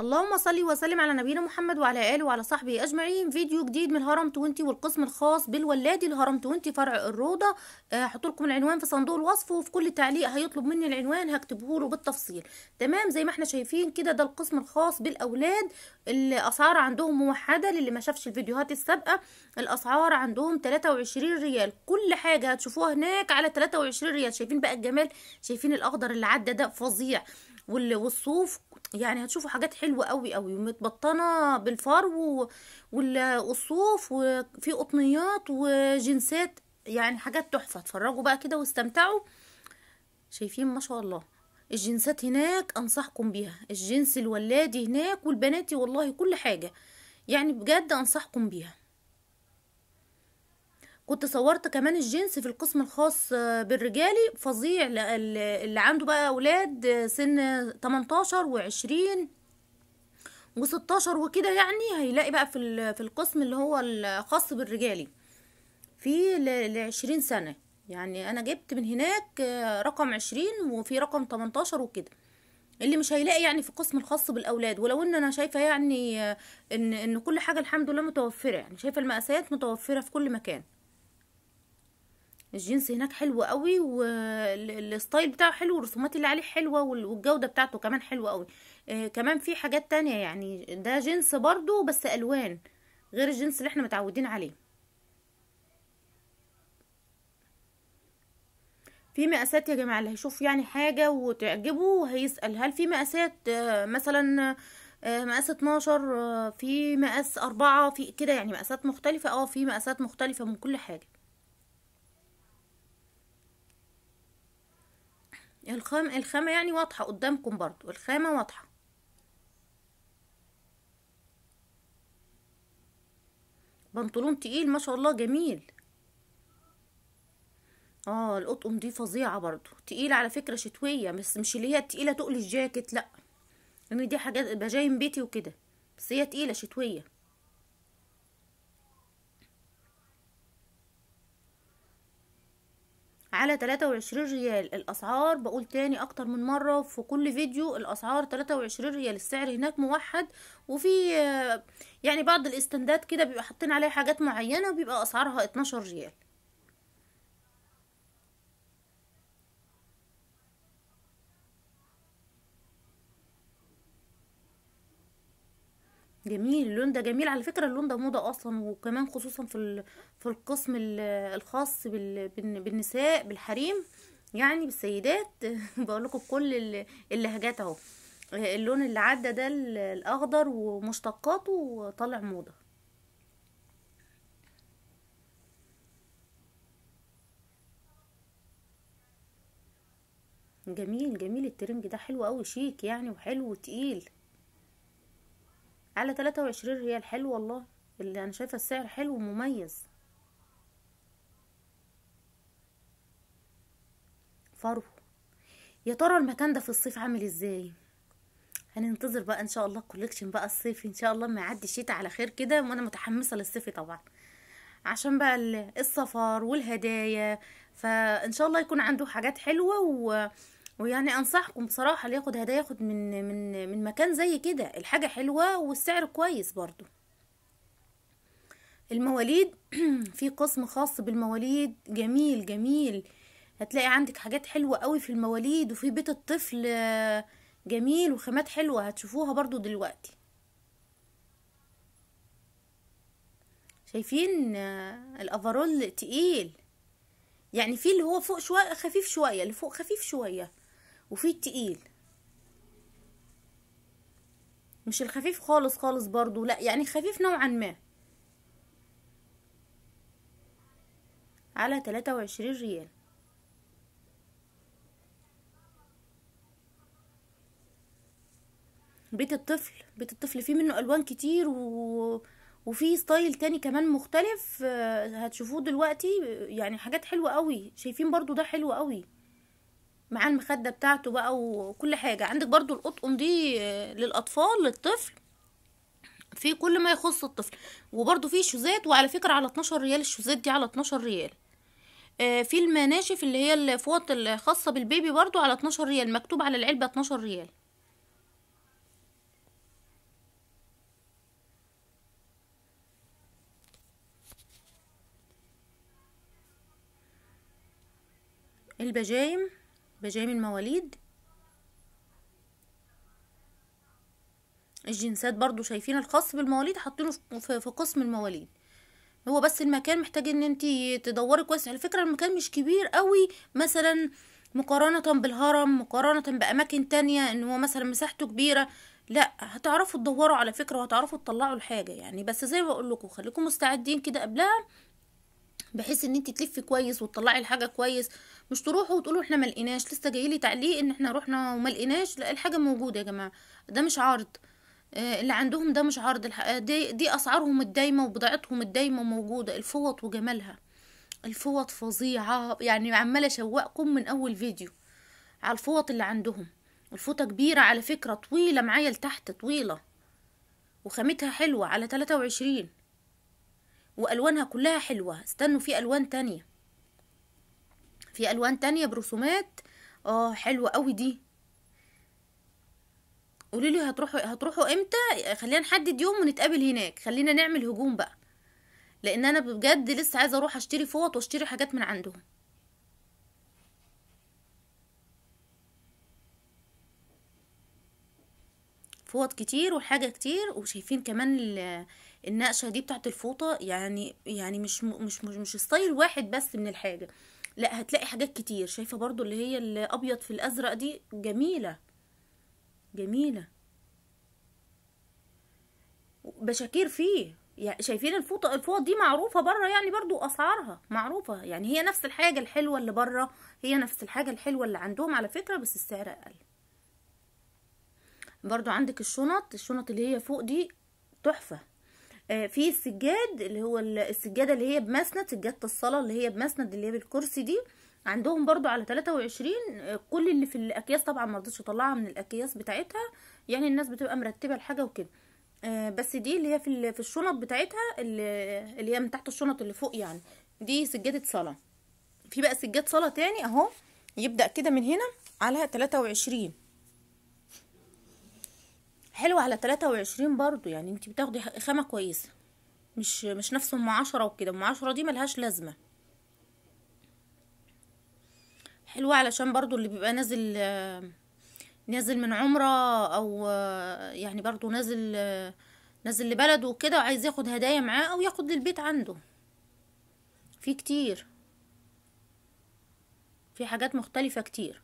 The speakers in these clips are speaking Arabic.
اللهم صل وسلم على نبينا محمد وعلى اله وعلى صحبه اجمعين فيديو جديد من هرم 20 والقسم الخاص بالولادي الهرم 20 فرع الروضه آه، هحط لكم العنوان في صندوق الوصف وفي كل تعليق هيطلب مني العنوان هكتبه له بالتفصيل تمام زي ما احنا شايفين كده ده القسم الخاص بالاولاد الاسعار عندهم موحده للي ما شافش الفيديوهات السابقه الاسعار عندهم 23 ريال كل حاجه هتشوفوها هناك على 23 ريال شايفين بقى الجمال شايفين الاخضر اللي عدى ده فظيع والصوف يعني هتشوفوا حاجات حلوة قوي قوي ومتبطنة بالفرو والصوف وفي قطنيات وجنسات يعني حاجات تحفة اتفرجوا بقى كده واستمتعوا شايفين ما شاء الله الجنسات هناك انصحكم بيها الجنس الولادي هناك والبناتي والله كل حاجة يعني بجد انصحكم بيها كنت صورت كمان الجنس في القسم الخاص بالرجالي فظيع اللي عنده بقى اولاد سن 18 و20 و16 وكده يعني هيلاقي بقى في في القسم اللي هو الخاص بالرجالي في ل 20 سنه يعني انا جبت من هناك رقم 20 وفي رقم 18 وكده اللي مش هيلاقي يعني في القسم الخاص بالاولاد ولو ان انا شايفه يعني ان ان كل حاجه الحمد لله متوفره يعني شايفه المقاسات متوفره في كل مكان الجينز هناك حلو قوي والستايل بتاعه حلو والرسومات اللي عليه حلوه والجوده بتاعته كمان حلوه قوي آه كمان في حاجات تانية يعني ده جنس برضو بس الوان غير الجنس اللي احنا متعودين عليه في مقاسات يا جماعه اللي هيشوف يعني حاجه وتعجبه هيسال هل في مقاسات آه، مثلا آه، مقاس 12 آه، في مقاس 4 في كده يعني مقاسات مختلفه اه في مقاسات مختلفه من كل حاجه الخام الخامة يعني واضحة قدامكم برضو الخامة واضحة بنطلون تقيل ما شاء الله جميل اه القطقم دي فظيعة برضو تقيلة على فكرة شتوية بس مش اللي هي التقيلة تقل الجاكيت لأ لان دي حاجات من بيتي وكده بس هي تقيلة شتوية على 23 ريال الاسعار بقول تاني اكتر من مره في كل فيديو الاسعار 23 ريال السعر هناك موحد وفي آه، يعني بعض الاستندات كده بيبقى حاطين عليها حاجات معينه وبيبقى اسعارها 12 ريال جميل اللون ده جميل على فكرة اللون ده موضة اصلا وكمان خصوصا في في القسم الخاص بالنساء بالحريم يعني بالسيدات بقول لكم كل اللهجات اهو اللون اللي عدى ده الاخضر ومشتقاته طالع موضة جميل جميل الترنج ده حلو قوي شيك يعني وحلو وتقيل على 23 ريال حلو والله اللي انا شايفه السعر حلو ومميز فرو يا ترى المكان ده في الصيف عامل ازاي هننتظر بقى ان شاء الله الكوليكشن بقى الصيفي ان شاء الله ما يعدي الشتاء على خير كده وانا متحمسه للصيف طبعا عشان بقى السفر والهدايا فان شاء الله يكون عنده حاجات حلوه و... ويعني انصحكم بصراحه اللي ياخد هدايا ياخد من من من مكان زي كده الحاجه حلوه والسعر كويس برضو المواليد في قسم خاص بالمواليد جميل جميل هتلاقي عندك حاجات حلوه قوي في المواليد وفي بيت الطفل آه، جميل وخامات حلوه هتشوفوها برضو دلوقتي شايفين آه، الافرول تقيل يعني في اللي هو فوق شويه خفيف شويه اللي فوق خفيف شويه وفي التقيل مش الخفيف خالص خالص برضو لا يعني خفيف نوعا ما على تلاتة وعشرين ريال بيت الطفل بيت الطفل فيه منه الوان كتير و... وفي ستايل تاني كمان مختلف آه، هتشوفوه دلوقتي يعني حاجات حلوه قوي شايفين برضو ده حلو قوي مع المخده بتاعته بقى وكل حاجه عندك برضو القطقم دي آه، للاطفال للطفل في كل ما يخص الطفل وبرضو في شوزات وعلى فكره على 12 ريال الشوزات دي على 12 ريال آه في المناشف اللي هي الفوط الخاصه بالبيبي برضو على 12 ريال مكتوب على العلبه 12 ريال البجايم بجامي المواليد الجنسات برضو شايفين الخاص بالمواليد حاطينه في قسم المواليد هو بس المكان محتاج ان انت تدوري كويس على فكره المكان مش كبير قوي مثلا مقارنه بالهرم مقارنه باماكن تانية ان هو مثلا مساحته كبيره لا هتعرفوا تدوروا على فكره وهتعرفوا تطلعوا الحاجه يعني بس زي ما بقول لكم خليكم مستعدين كده قبلها بحيث ان انت تلفي كويس وتطلعي الحاجه كويس مش تروحوا وتقولوا احنا ما لقيناش لسه جايلي تعليق ان احنا رحنا وما لقيناش لا الحاجه موجوده يا جماعه ده مش عرض آه، اللي عندهم ده مش عرض آه، دي, دي اسعارهم الدايمه وبضاعتهم الدايمه موجوده الفوط وجمالها الفوط فظيعه يعني عماله اشوقكم من اول فيديو على الفوط اللي عندهم الفوطه كبيره على فكره طويله معايا لتحت طويله وخامتها حلوه على 23 وألوانها كلها حلوة استنوا في ألوان تانية في الوان تانية برسومات اه حلوة قوي دي قولي لي هتروحوا هتروحوا امتى خلينا نحدد يوم ونتقابل هناك خلينا نعمل هجوم بقى لان انا بجد لسه عايزه اروح اشتري فوط واشتري حاجات من عندهم فوط كتير وحاجه كتير وشايفين كمان النقشه دي بتاعت الفوطه يعني يعني مش مش مش, مش ستايل واحد بس من الحاجه لا هتلاقي حاجات كتير شايفه برضو اللي هي الابيض في الازرق دي جميله جميله بشاكير فيه يعني شايفين الفوط الفوط دي معروفه بره يعني برضو اسعارها معروفه يعني هي نفس الحاجه الحلوه اللي بره هي نفس الحاجه الحلوه اللي عندهم على فكره بس السعر اقل برضو عندك الشنط الشنط اللي هي فوق دي تحفه آه، في السجاد اللي هو السجادة اللي هي بمسند سجادة الصلاة اللي هي بمسند اللي هي بالكرسي دي عندهم برضو على 23 آه، كل اللي في الاكياس طبعا ما رضيتش اطلعها من الاكياس بتاعتها يعني الناس بتبقى مرتبه الحاجه وكده آه، بس دي اللي هي في في الشنط بتاعتها اللي هي من تحت الشنط اللي فوق يعني دي سجاده صلاه في بقى سجاد صلاه تاني اهو يبدا كده من هنا على 23 حلوة على تلاتة وعشرين برضو يعني انتي بتاخدي خامة كويسة مش مش نفس ام عشرة وكده ام عشرة دي ملهاش لازمة حلوة علشان برضو اللي بيبقى نازل نازل من عمرة او يعني برضو نازل نازل لبلده وكده وعايز ياخد هدايا معاه او ياخد للبيت عنده في كتير في حاجات مختلفة كتير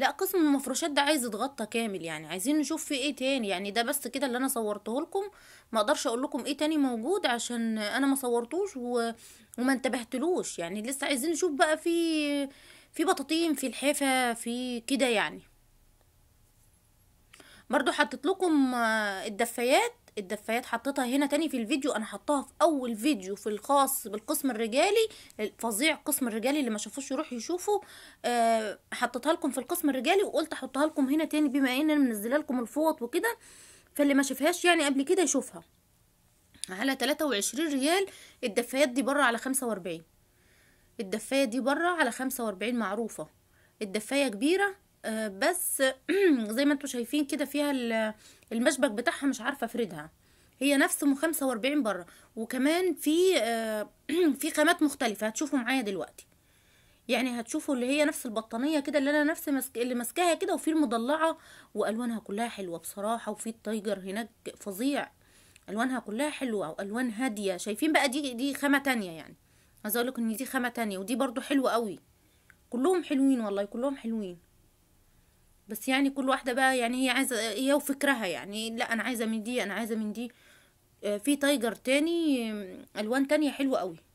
لا قسم المفروشات ده عايز يتغطى كامل يعني عايزين نشوف في ايه تاني يعني ده بس كده اللي انا صورته لكم ما اقدرش اقول لكم ايه تاني موجود عشان انا ما صورتوش و... وما انتبهتلوش يعني لسه عايزين نشوف بقى في في بطاطين في الحافه في كده يعني برضو حطيت لكم الدفايات الدفايات حطيتها هنا تاني في الفيديو انا حطاها في اول فيديو في الخاص بالقسم الرجالي فظيع القسم الرجالي اللي ما شافوش يروح يشوفه أه حطيتها لكم في القسم الرجالي وقلت احطها لكم هنا تاني بما ان انا منزله لكم الفوط وكده فاللي ما شافهاش يعني قبل كده يشوفها على 23 ريال الدفايات دي بره على 45 الدفايه دي بره على 45 معروفه الدفايه كبيره آه، بس زي ما انتم شايفين كده فيها المشبك بتاعها مش عارفه افردها هي نفس ام 45 بره وكمان في آه، في خامات مختلفه هتشوفوا معايا دلوقتي يعني هتشوفوا اللي هي نفس البطانيه كده اللي انا نفس مسك... اللي ماسكاها كده وفي المضلعه والوانها كلها حلوه بصراحه وفي التايجر هناك فظيع الوانها كلها حلوه والوان هاديه شايفين بقى دي دي خامه تانية يعني عايزه اقول لكم ان دي خامه تانية ودي برضو حلوه قوي كلهم حلوين والله كلهم حلوين بس يعني كل واحدة بقى يعني هي عايزة هي وفكرها يعني لا أنا عايزة من دي أنا عايزة من دي آه، في تايجر تاني ألوان تانية حلوة قوي